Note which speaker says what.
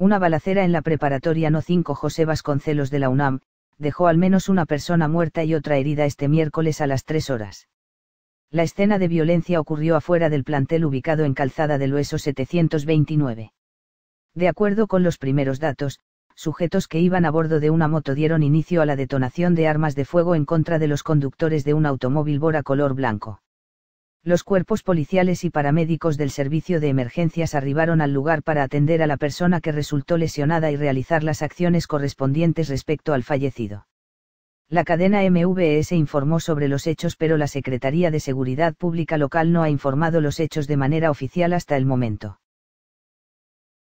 Speaker 1: Una balacera en la preparatoria no 5 José Vasconcelos de la UNAM, dejó al menos una persona muerta y otra herida este miércoles a las 3 horas. La escena de violencia ocurrió afuera del plantel ubicado en Calzada del Hueso 729. De acuerdo con los primeros datos, sujetos que iban a bordo de una moto dieron inicio a la detonación de armas de fuego en contra de los conductores de un automóvil Bora color blanco. Los cuerpos policiales y paramédicos del servicio de emergencias arribaron al lugar para atender a la persona que resultó lesionada y realizar las acciones correspondientes respecto al fallecido. La cadena MVS informó sobre los hechos pero la Secretaría de Seguridad Pública local no ha informado los hechos de manera oficial hasta el momento.